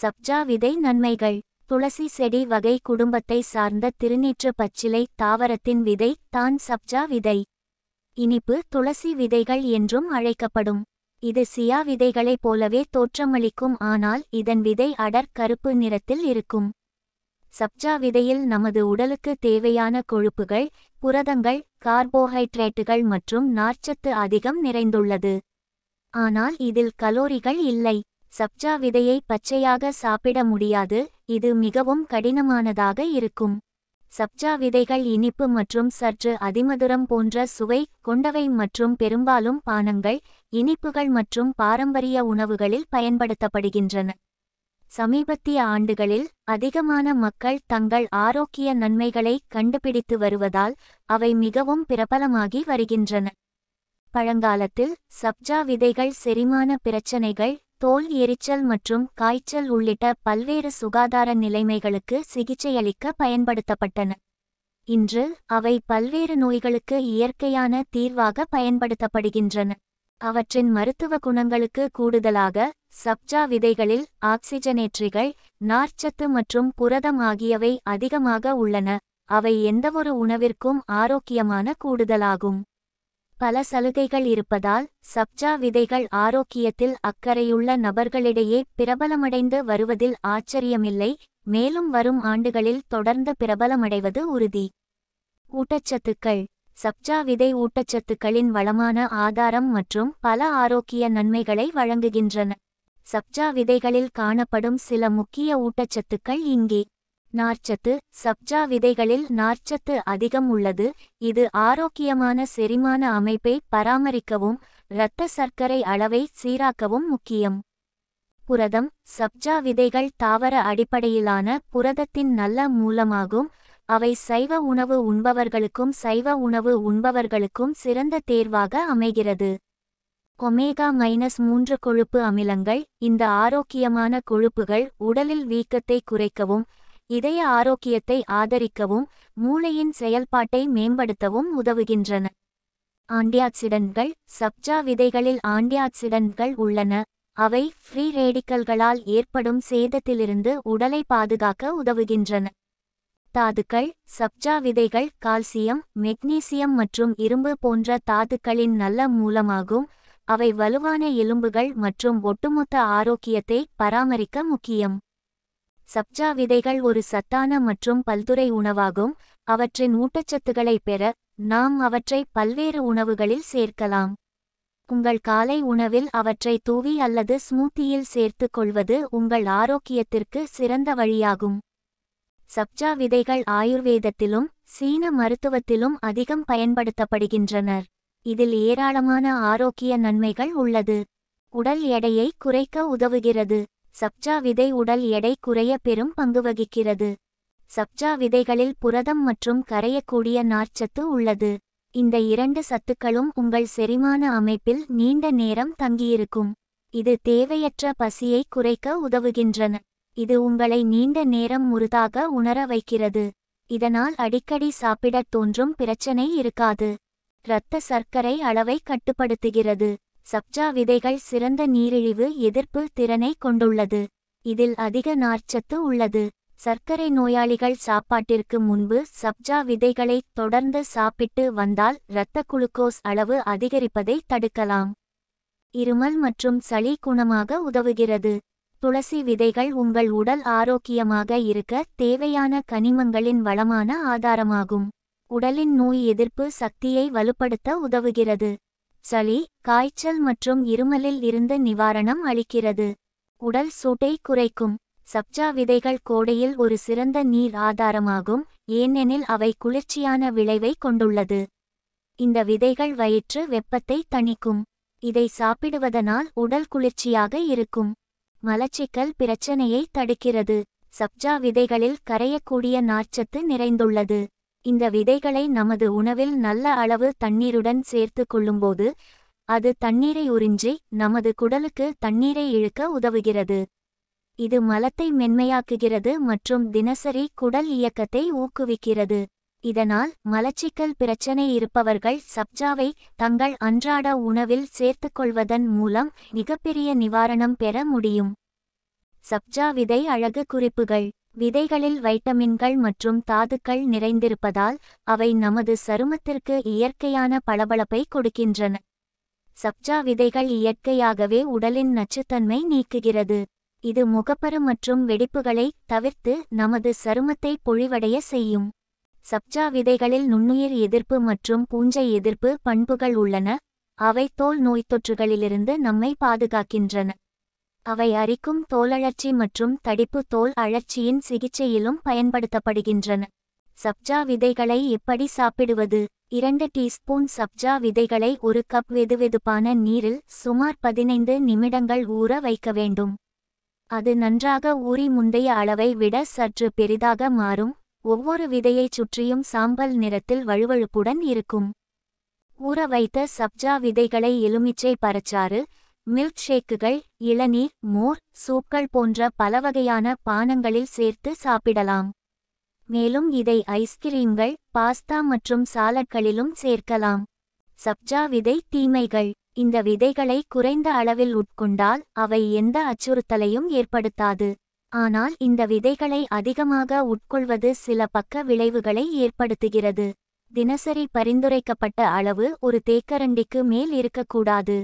சப்ஜா விதை நன்மைகள் துளசி செடி வகை குடும்பத்தை சார்ந்த திருநீற்று பச்சிலை தாவரத்தின் விதை தான் சப்ஜா விதை இனிப்பு துளசி விதைகள் என்றும் அழைக்கப்படும் இது சியா விதைகளைப் போலவே தோற்றமளிக்கும் ஆனால் இதன் விதை அடர் கருப்பு நிறத்தில் இருக்கும் சப்ஜா விதையில் நமது உடலுக்கு தேவையான கொழுப்புகள் புரதங்கள் கார்போஹைட்ரேட்டுகள் மற்றும் நார்ச்சத்து அதிகம் நிறைந்துள்ளது ஆனால் இதில் கலோரிகள் இல்லை சப்ஜா விதையை பச்சையாக சாப்பிட முடியாது இது மிகவும் கடினமானதாக இருக்கும் சப்ஜா விதைகள் இனிப்பு மற்றும் சற்று அதிமதுரம் போன்ற சுவை கொண்டவை மற்றும் பெரும்பாலும் பானங்கள் இனிப்புகள் மற்றும் பாரம்பரிய உணவுகளில் பயன்படுத்தப்படுகின்றன சமீபத்திய ஆண்டுகளில் அதிகமான மக்கள் தங்கள் ஆரோக்கிய நன்மைகளை கண்டுபிடித்து வருவதால் அவை மிகவும் பிரபலமாகி வருகின்றன பழங்காலத்தில் சப்ஜா விதைகள் செரிமான பிரச்சனைகள் தோல் எரிச்சல் மற்றும் காய்ச்சல் உள்ளிட்ட பல்வேறு சுகாதார நிலைமைகளுக்கு சிகிச்சையளிக்க பயன்படுத்தப்பட்டன இன்று அவை பல்வேறு நோய்களுக்கு இயற்கையான தீர்வாக பயன்படுத்தப்படுகின்றன அவற்றின் மருத்துவ குணங்களுக்கு கூடுதலாக சப்ஜா விதைகளில் ஆக்சிஜனேற்றிகள் நார்ச்சத்து மற்றும் புரதம் ஆகியவை அதிகமாக உள்ளன அவை எந்தவொரு உணவிற்கும் ஆரோக்கியமான கூடுதலாகும் பல சலுகைகள் இருப்பதால் சப்ஜா விதைகள் ஆரோக்கியத்தில் அக்கறையுள்ள நபர்களிடையே பிரபலமடைந்து வருவதில் ஆச்சரியமில்லை மேலும் வரும் ஆண்டுகளில் தொடர்ந்து பிரபலமடைவது உறுதி ஊட்டச்சத்துக்கள் சப்ஜா விதை ஊட்டச்சத்துக்களின் வளமான ஆதாரம் மற்றும் பல ஆரோக்கிய நன்மைகளை வழங்குகின்றன சப்ஜா விதைகளில் காணப்படும் சில முக்கிய ஊட்டச்சத்துக்கள் இங்கே நார்ச்சத்து சப்ஜா விதைகளில் நார்ச்சத்து அதிகம் உள்ளது இது ஆரோக்கியமான செரிமான அமைப்பை பராமரிக்கவும் இரத்த சர்க்கரை அளவை சீராக்கவும் முக்கியம் புரதம் சப்ஜா விதைகள் தாவர அடிப்படையிலான புரதத்தின் நல்ல மூலமாகும் அவை சைவ உணவு உண்பவர்களுக்கும் சைவ உணவு உண்பவர்களுக்கும் சிறந்த தேர்வாக அமைகிறது ஒமேகா மைனஸ் மூன்று கொழுப்பு அமிலங்கள் இந்த ஆரோக்கியமான கொழுப்புகள் உடலில் வீக்கத்தை குறைக்கவும் இதய ஆரோக்கியத்தை ஆதரிக்கவும் மூளையின் செயல்பாட்டை மேம்படுத்தவும் உதவுகின்றன ஆண்டியாக்சிடன்ட்கள் சப்ஜா விதைகளில் ஆண்டியாக்சிடன்ட்கள் உள்ளன அவை ஃப்ரீ ரேடிக்கல்களால் ஏற்படும் சேதத்திலிருந்து உடலை பாதுகாக்க உதவுகின்றன தாதுக்கள் சப்ஜா விதைகள் கால்சியம் மெக்னீசியம் மற்றும் இரும்பு போன்ற தாதுக்களின் நல்ல மூலமாகும் அவை வலுவான எலும்புகள் மற்றும் ஒட்டுமொத்த ஆரோக்கியத்தை பராமரிக்க முக்கியம் சப்ஜா விதைகள் ஒரு சத்தான மற்றும் பல்துறை உணவாகும் அவற்றின் ஊட்டச்சத்துக்களை பெற நாம் அவற்றை பல்வேறு உணவுகளில் சேர்க்கலாம் உங்கள் காலை உணவில் அவற்றை தூவி அல்லது ஸ்மூத்தியில் சேர்த்து கொள்வது உங்கள் ஆரோக்கியத்திற்கு சிறந்த வழியாகும் சப்ஜா விதைகள் ஆயுர்வேதத்திலும் சீன மருத்துவத்திலும் அதிகம் பயன்படுத்தப்படுகின்றனர் இதில் ஏராளமான ஆரோக்கிய நன்மைகள் உள்ளது உடல் எடையை குறைக்க உதவுகிறது சப்ஜா விதை உடல் எடை குறைய பெரும் பங்கு வகிக்கிறது சப்ஜா விதைகளில் புரதம் மற்றும் கரையக்கூடிய நார்ச்சத்து உள்ளது இந்த இரண்டு சத்துக்களும் உங்கள் செரிமான அமைப்பில் நீண்ட நேரம் தங்கியிருக்கும் இது தேவையற்ற பசியை குறைக்க உதவுகின்றன இது உங்களை நீண்ட நேரம் முருதாக உணர வைக்கிறது இதனால் அடிக்கடி சாப்பிடத் தோன்றும் பிரச்சனை இருக்காது இரத்த சர்க்கரை அளவை கட்டுப்படுத்துகிறது சப்ஜா விதைகள் சிறந்த நீரிழிவு எதிர்ப்பு திறனை கொண்டுள்ளது இதில் அதிக நார்ச்சத்து உள்ளது சர்க்கரை நோயாளிகள் சாப்பாட்டிற்கு முன்பு சப்ஜா விதைகளை தொடர்ந்து சாப்பிட்டு வந்தால் இரத்த குளுக்கோஸ் அளவு அதிகரிப்பதை தடுக்கலாம் இருமல் மற்றும் சளி குணமாக உதவுகிறது துளசி விதைகள் உங்கள் உடல் ஆரோக்கியமாக இருக்க தேவையான கனிமங்களின் வளமான ஆதாரமாகும் உடலின் நோய் எதிர்ப்பு சக்தியை வலுப்படுத்த உதவுகிறது சளி காய்ச்சல் மற்றும் இருமலில் இருந்த நிவாரணம் அளிக்கிறது உடல் சூட்டை குறைக்கும் சப்ஜா விதைகள் கோடையில் ஒரு சிறந்த நீர் ஆதாரமாகும் ஏனெனில் அவை குளிர்ச்சியான விளைவை கொண்டுள்ளது இந்த விதைகள் வயிற்று வெப்பத்தை தணிக்கும் இதை சாப்பிடுவதனால் உடல் குளிர்ச்சியாக இருக்கும் மலச்சிக்கல் பிரச்சனையை தடுக்கிறது சப்ஜா விதைகளில் கரையக்கூடிய நார்ச்சத்து நிறைந்துள்ளது இந்த விதைகளை நமது உணவில் நல்ல அளவு தண்ணீருடன் சேர்த்து கொள்ளும்போது அது தண்ணீரை உறிஞ்சி நமது குடலுக்கு தண்ணீரை இழுக்க உதவுகிறது இது மலத்தை மென்மையாக்குகிறது மற்றும் தினசரி குடல் இயக்கத்தை ஊக்குவிக்கிறது இதனால் மலச்சிக்கல் பிரச்சனை இருப்பவர்கள் சப்ஜாவை தங்கள் அன்றாட உணவில் சேர்த்துக்கொள்வதன் மூலம் மிகப்பெரிய நிவாரணம் பெற முடியும் சப்ஜா விதை அழகு குறிப்புகள் விதைகளில் வைட்டமின்கள் மற்றும் தாதுக்கள் நிறைந்திருப்பதால் அவை நமது சருமத்திற்கு இயற்கையான பளபளப்பை கொடுக்கின்றன சப்ஜா விதைகள் இயற்கையாகவே உடலின் நச்சுத்தன்மை நீக்குகிறது இது முகப்பரு மற்றும் வெடிப்புகளை தவிர்த்து நமது சருமத்தை பொழிவடைய செய்யும் சப்ஜா விதைகளில் நுண்ணுயிர் எதிர்ப்பு மற்றும் பூஞ்சை எதிர்ப்பு பண்புகள் உள்ளன அவை தோல் நோய்த்தொற்றுகளிலிருந்து நம்மை பாதுகாக்கின்றன அவை அரிக்கும் தோலழற்சி மற்றும் தடிப்பு தோல் அழற்சியின் சிகிச்சையிலும் பயன்படுத்தப்படுகின்றன சப்ஜா விதைகளை எப்படி சாப்பிடுவது இரண்டு டீஸ்பூன் சப்ஜா விதைகளை ஒரு கப் வெதுவெதுப்பான நீரில் சுமார் பதினைந்து நிமிடங்கள் ஊற வைக்க வேண்டும் அது நன்றாக ஊறி முந்தைய அளவை விட சற்று பெரிதாக மாறும் ஒவ்வொரு விதையைச் சுற்றியும் சாம்பல் நிறத்தில் வழுவழுப்புடன் இருக்கும் ஊற வைத்த சப்ஜா விதைகளை எலுமிச்சை பறச்சாறு மில்க்ஷேக்குகள் இளநீர் மோர் சூப்கள் போன்ற பலவகையான பானங்களில் சேர்த்து சாப்பிடலாம் மேலும் இதை ஐஸ்கிரீம்கள் பாஸ்தா மற்றும் சாலட்களிலும் சேர்க்கலாம் சப்ஜா விதை தீமைகள் இந்த விதைகளை குறைந்த அளவில் உட்கொண்டால் அவை எந்த அச்சுறுத்தலையும் ஏற்படுத்தாது ஆனால் இந்த விதைகளை அதிகமாக உட்கொள்வது சில பக்க விளைவுகளை ஏற்படுத்துகிறது தினசரி பரிந்துரைக்கப்பட்ட அளவு ஒரு தேக்கரண்டிக்கு மேல் இருக்கக்கூடாது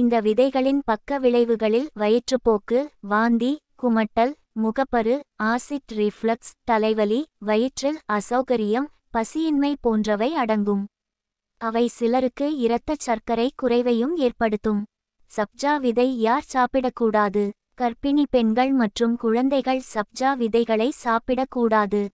இந்த விதைகளின் பக்க விளைவுகளில் வயிற்றுப்போக்கு வாந்தி குமட்டல் முகப்பரு ஆசிட் ரிஃப்ளக்ஸ் தலைவலி வயிற்றில் அசௌகரியம் பசியின்மை போன்றவை அடங்கும் அவை சிலருக்கு இரத்தச் சர்க்கரை குறைவையும் ஏற்படுத்தும் சப்ஜா விதை யார் சாப்பிடக்கூடாது கர்ப்பிணி பெண்கள் மற்றும் குழந்தைகள் சப்ஜா விதைகளை சாப்பிடக்கூடாது